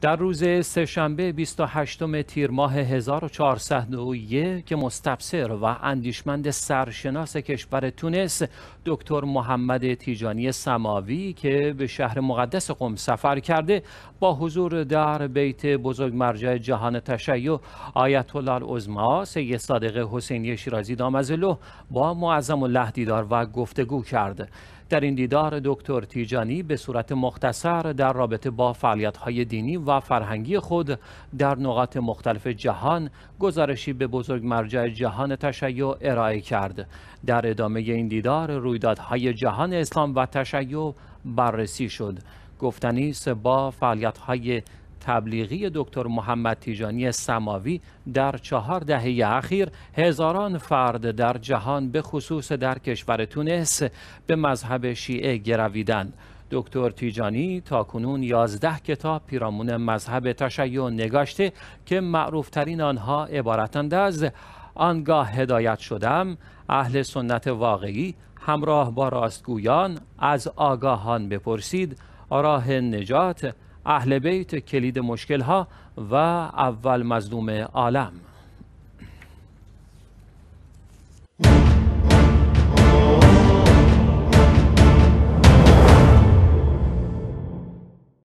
در روز سهشنبه 28 تیر ماه 1401 که مستبصر و اندیشمند سرشناس کشور تونس دکتر محمد تیجانی سماوی که به شهر مقدس قم سفر کرده با حضور در بیت بزرگ مرجع جهان تشیع آیت الله العظما سید صادق حسینی شیرازی دامزلو با معظم الله دیدار و گفتگو کرد در این دیدار دکتر تیجانی به صورت مختصر در رابطه با فعالیت‌های دینی و فرهنگی خود در نقاط مختلف جهان گزارشی به بزرگ مرجع جهان تشیع ارائه کرد در ادامه این دیدار رویدادهای جهان اسلام و تشیع بررسی شد گفتنی است با فعالیت‌های تبلیغی دکتر محمد تیجانی سماوی در چهار دهه اخیر هزاران فرد در جهان به خصوص در کشور تونس به مذهب شیعه گرویدند دکتر تیجانی تا کنون 11 کتاب پیرامون مذهب تشیع نگاشته که معروفترین آنها عبارتند از آنگاه هدایت شدم اهل سنت واقعی همراه با راستگویان از آگاهان بپرسید راه نجات اهل بیت کلید مشکلها و اول مزدوم عالم